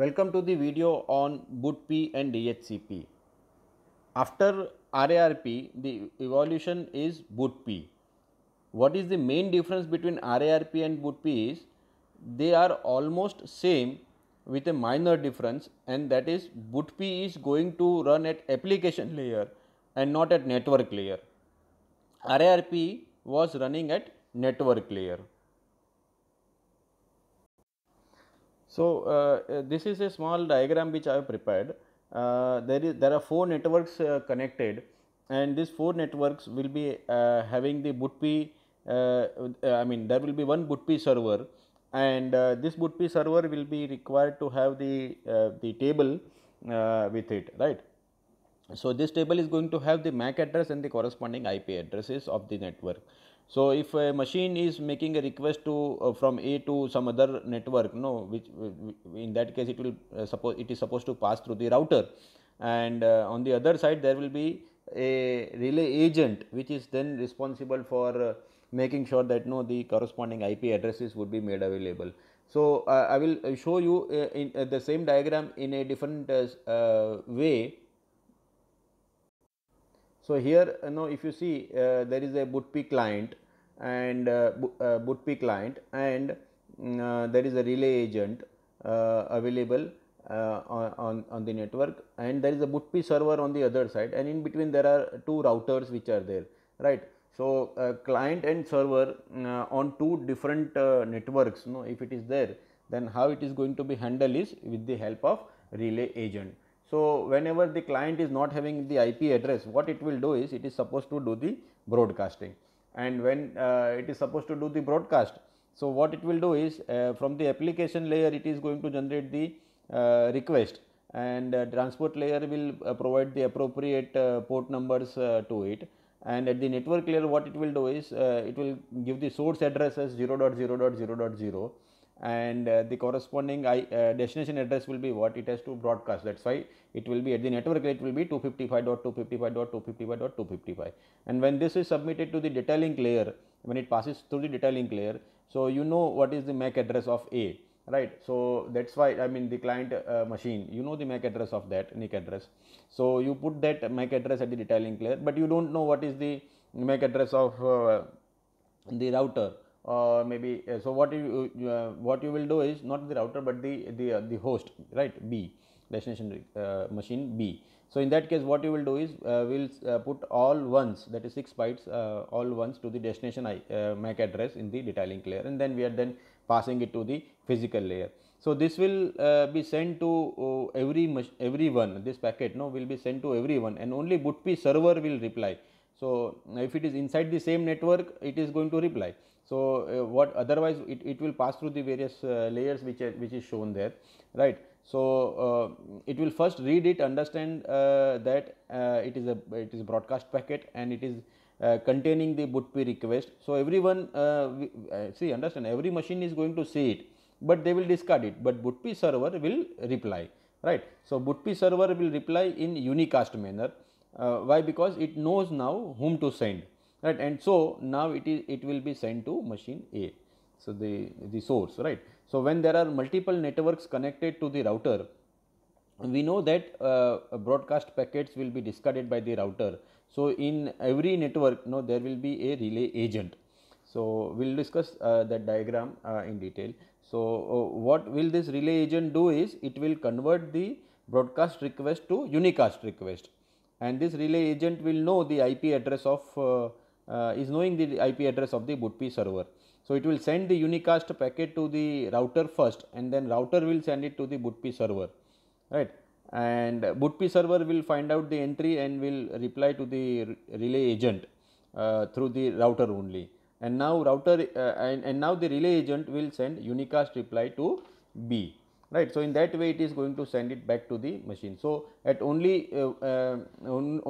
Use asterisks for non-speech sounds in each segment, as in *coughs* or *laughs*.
Welcome to the video on BootP and DHCP. After RARP, the evolution is BootP. What is the main difference between RARP and BootP is they are almost same with a minor difference and that is BootP is going to run at application layer and not at network layer. RARP was running at network layer. So, uh, this is a small diagram which I have prepared. Uh, there is there are four networks uh, connected and these four networks will be having the BootP I mean there will be one BootP server and uh, this BootP server will be required to have the, uh, the table uh, with it, right. So, this table is going to have the MAC address and the corresponding IP addresses of the network. So, if a machine is making a request to uh, from A to some other network, no, which uh, in that case it will uh, suppose it is supposed to pass through the router, and uh, on the other side there will be a relay agent which is then responsible for uh, making sure that no the corresponding IP addresses would be made available. So, uh, I will show you in the same diagram in a different way so, here you uh, know if you see uh, there is a BootP client and uh, BootP uh, client and mm, uh, there is a relay agent available on, on the network and there is a BootP server on the other side and in between there are two routers which are there right. So, uh, client and server mm, uh, on two different uh, networks, you know, if it is there, then how it is going to be handled is with the help of relay agent. So, whenever the client is not having the IP address, what it will do is it is supposed to do the broadcasting and when uh, it is supposed to do the broadcast. So, what it will do is uh, from the application layer it is going to generate the uh, request and uh, transport layer will uh, provide the appropriate uh, port numbers to it and at the network layer what it will do is it will give the source address as 0.0.0.0 and uh, the corresponding I, uh, destination address will be what it has to broadcast that is why it will be at the network rate will be 255.255.255.255 and when this is submitted to the data link layer when it passes through the data link layer so you know what is the MAC address of A right so that is why I mean the client uh, machine you know the MAC address of that NIC address so you put that MAC address at the data link layer but you do not know what is the MAC address of uh, the router uh, maybe uh, so what you uh, what you will do is not the router but the the uh, the host right b destination uh, machine b so in that case what you will do is uh, we'll put all ones that is 6 bytes all ones to the destination I, mac address in the data link layer and then we are then passing it to the physical layer so this will be sent to every everyone this packet no will be sent to everyone and only bootp server will reply so if it is inside the same network it is going to reply so, uh, what otherwise it, it will pass through the various uh, layers which, are, uh, which is shown there right. So, uh, it will first read it understand uh, that uh, it is a it is a broadcast packet and it is containing the BOOTP request. So, everyone see understand every machine is going to see it, but they will discard it, but BOOTP server will reply right. So, BOOTP server will reply in unicast manner why because it knows now whom to send right and so now it is it will be sent to machine A. So, the, the source right. So, when there are multiple networks connected to the router we know that uh, broadcast packets will be discarded by the router. So, in every network you know, there will be a relay agent. So, we will discuss uh, that diagram uh, in detail. So, uh, what will this relay agent do is it will convert the broadcast request to unicast request and this relay agent will know the IP address of uh, uh, is knowing the IP address of the BootP server. So, it will send the unicast packet to the router first and then router will send it to the BootP server, right. And BootP server will find out the entry and will reply to the relay agent uh, through the router only. And now router uh, and, and now the relay agent will send unicast reply to B right. So, in that way it is going to send it back to the machine. So, at only uh, uh,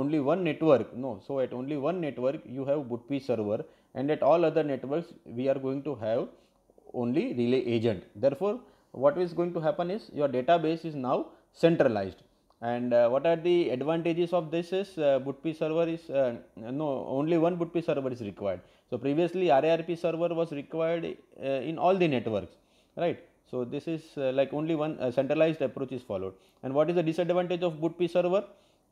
only one network no. So, at only one network you have BOOTP server and at all other networks we are going to have only relay agent. Therefore, what is going to happen is your database is now centralized and uh, what are the advantages of this is uh, BOOTP server is uh, no only one BOOTP server is required. So, previously RARP server was required uh, in all the networks right so, this is uh, like only one uh, centralized approach is followed. And what is the disadvantage of BootP server?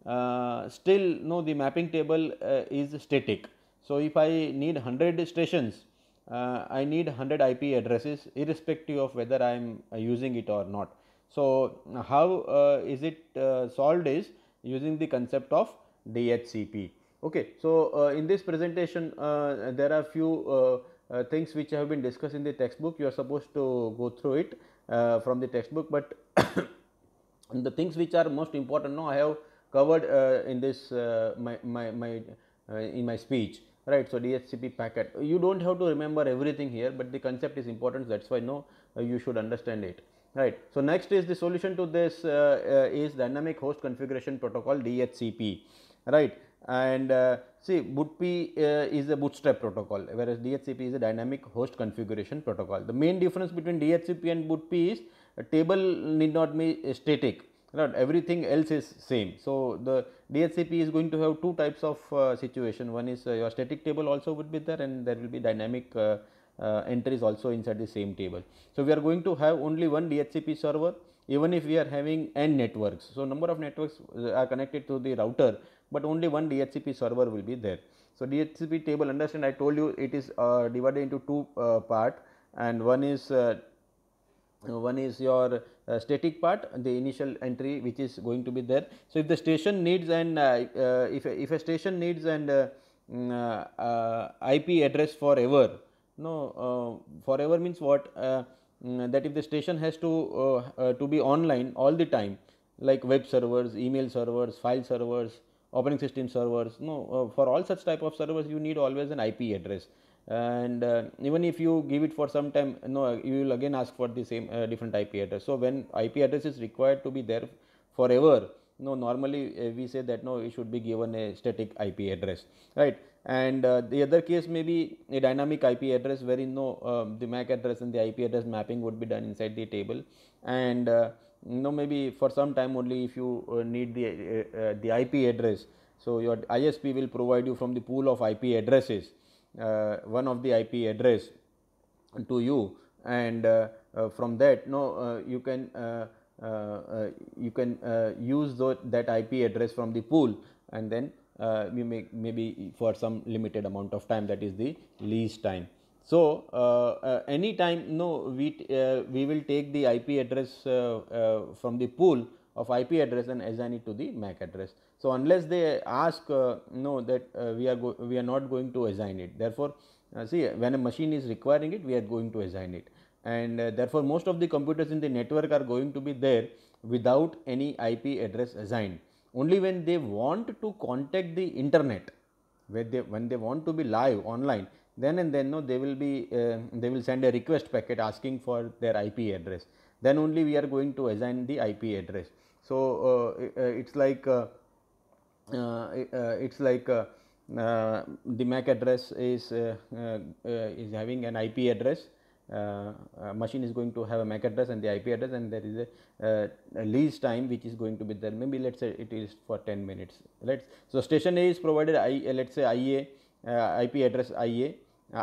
Uh, still no the mapping table uh, is static. So, if I need 100 stations, uh, I need 100 IP addresses irrespective of whether I am uh, using it or not. So, how is it solved is using the concept of DHCP. Okay. So, in this presentation there are few uh, things which have been discussed in the textbook you are supposed to go through it uh, from the textbook but *coughs* the things which are most important now I have covered uh, in this uh, my, my, my uh, in my speech right. So, DHCP packet you do not have to remember everything here, but the concept is important that is why no uh, you should understand it right. So, next is the solution to this is dynamic host configuration protocol DHCP right and uh, see BOOTP uh, is a bootstrap protocol whereas DHCP is a dynamic host configuration protocol. The main difference between DHCP and BOOTP is a table need not be static not everything else is same. So, the DHCP is going to have two types of uh, situation one is uh, your static table also would be there and there will be dynamic uh, uh, entries also inside the same table. So, we are going to have only one DHCP server even if we are having n networks. So, number of networks are connected to the router but only one DHCP server will be there. So, DHCP table understand I told you it is uh, divided into two uh, part and one is uh, one is your uh, static part the initial entry which is going to be there. So, if the station needs and uh, uh, if, if a station needs and mm, IP address forever, no forever means what mm, that if the station has to to be online all the time like web servers, email servers, file servers, operating system servers. No, uh, for all such type of servers you need always an IP address and uh, even if you give it for some time no you will again ask for the same uh, different ip address so when ip address is required to be there forever no normally uh, we say that no it should be given a static ip address right and uh, the other case may be a dynamic ip address wherein no uh, the mac address and the ip address mapping would be done inside the table and you know maybe for some time only if you uh, need the uh, uh the IP address. So, your ISP will provide you from the pool of IP addresses uh, one of the IP address to you and uh, from that no you can you can use the, that IP address from the pool and then uh, we may maybe for some limited amount of time that is the lease time. So, uh, uh, any time no we uh, we will take the IP address uh, uh, from the pool of IP address and assign it to the MAC address. So, unless they ask uh, no that we are we are not going to assign it. Therefore, see when a machine is requiring it we are going to assign it and therefore, most of the computers in the network are going to be there without any IP address assigned. Only when they want to contact the internet where they when they want to be live online then and then no, they will be uh, they will send a request packet asking for their IP address. Then only we are going to assign the IP address. So uh, uh, it's like uh, it's like the MAC address is is having an IP address. Uh, uh, machine is going to have a MAC address and the IP address and there is a, uh, a lease time which is going to be there maybe let us say it is for 10 minutes. Let us so station A is provided I let us say IA IP address IA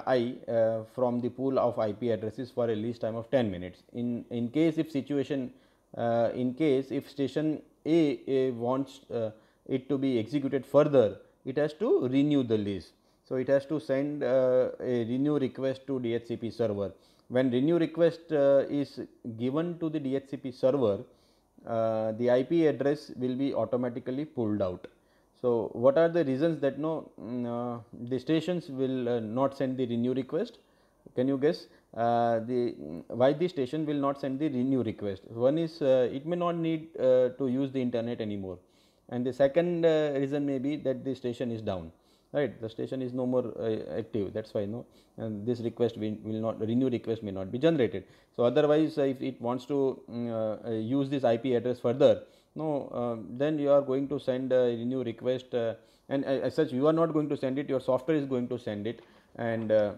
i uh, from the pool of IP addresses for a least time of 10 minutes. In, in case if situation uh, in case if station A, A wants uh, it to be executed further, it has to renew the lease. So, it has to send uh, a renew request to DHCP server. When renew request uh, is given to the DHCP server, uh, the IP address will be automatically pulled out. So, what are the reasons that no mm, uh, the stations will uh, not send the renew request? Can you guess uh, the mm, why the station will not send the renew request? One is uh, it may not need uh, to use the internet anymore, and the second uh, reason may be that the station is down. Right, the station is no more active. That's why no, and this request will, will not renew request may not be generated. So otherwise, if it wants to mm, use this IP address further, no, uh, then you are going to send a new request uh, and as such you are not going to send it, your software is going to send it and uh,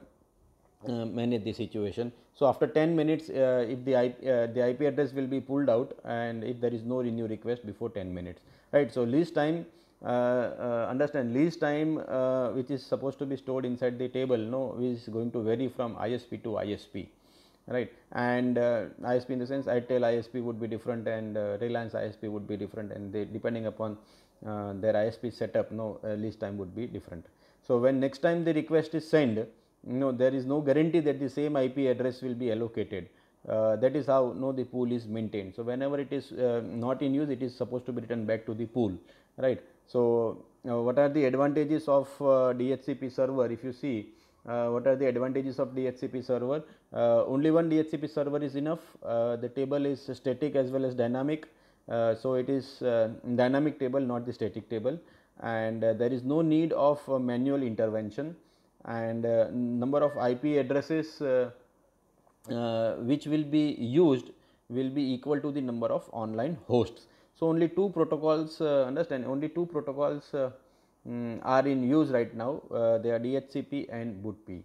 uh, manage the situation. So, after 10 minutes uh, if the IP, the IP address will be pulled out and if there is no renew request before 10 minutes, right. So, least time understand least time which is supposed to be stored inside the table no is going to vary from ISP to ISP right and uh, ISP in the sense ITEL ISP would be different and uh, Reliance ISP would be different and they depending upon uh, their ISP setup no release uh, time would be different. So, when next time the request is sent you know there is no guarantee that the same IP address will be allocated uh, that is how no the pool is maintained. So, whenever it is uh, not in use it is supposed to be returned back to the pool right. So, what are the advantages of DHCP server if you see uh, what are the advantages of DHCP server? Uh, only one DHCP server is enough. Uh, the table is static as well as dynamic. Uh, so, it is uh, dynamic table not the static table and uh, there is no need of manual intervention and number of IP addresses which will be used will be equal to the number of online hosts. So, only two protocols understand only two protocols um, are in use right now uh, they are DHCP and BootP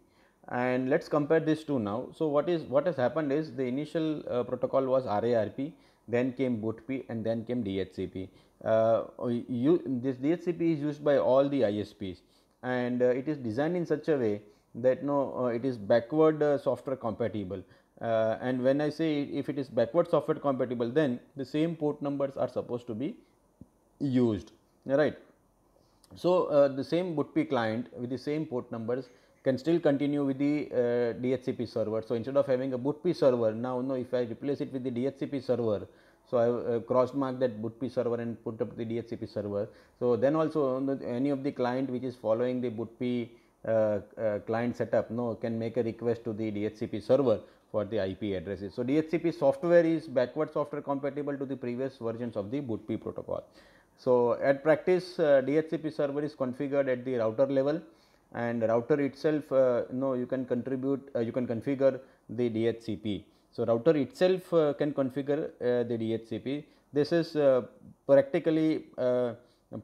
and let us compare these two now. So, what is what has happened is the initial uh, protocol was RARP then came BootP and then came DHCP. Uh, you, this DHCP is used by all the ISPs and uh, it is designed in such a way that no uh, it is backward uh, software compatible uh, and when I say if it is backward software compatible then the same port numbers are supposed to be used right. So, uh, the same BootP client with the same port numbers can still continue with the uh, DHCP server. So, instead of having a BootP server now no if I replace it with the DHCP server. So, I have uh, cross marked that BootP server and put up the DHCP server. So, then also any of the client which is following the BootP uh, uh, client setup now can make a request to the DHCP server for the IP addresses. So, DHCP software is backward software compatible to the previous versions of the BootP protocol. So, at practice uh, DHCP server is configured at the router level and router itself uh, you know you can contribute uh, you can configure the DHCP. So, router itself uh, can configure uh, the DHCP. This is uh, practically uh,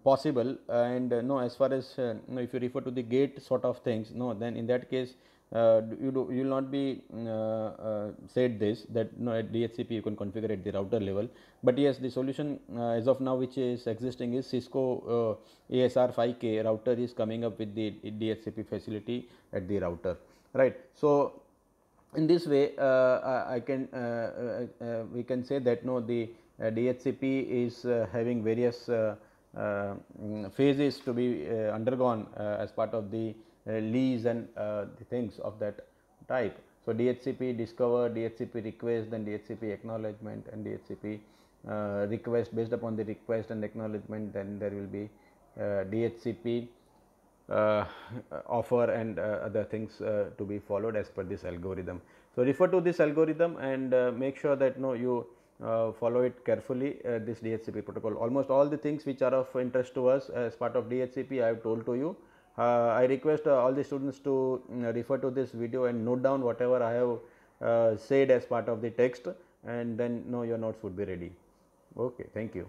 possible and no as far as if you refer to the gate sort of things no then in that case uh, you do you will not be mm, uh, uh, said this that no, at DHCP you can configure at the router level, but yes the solution uh, as of now which is existing is Cisco ASR 5K router is coming up with the DHCP facility at the router right. So, in this way I, I can we can say that no the DHCP is having various uh, mm, phases to be uh, undergone uh, as part of the uh, Lease and uh, the things of that type. So, DHCP discover, DHCP request, then DHCP acknowledgement and DHCP uh, request based upon the request and acknowledgement then there will be uh, DHCP uh, *laughs* offer and uh, other things to be followed as per this algorithm. So, refer to this algorithm and make sure that no you follow it carefully this DHCP protocol. Almost all the things which are of interest to us as part of DHCP I have told to you uh, I request uh, all the students to mm, refer to this video and note down whatever I have uh, said as part of the text and then no, your notes would be ready. Okay, thank you.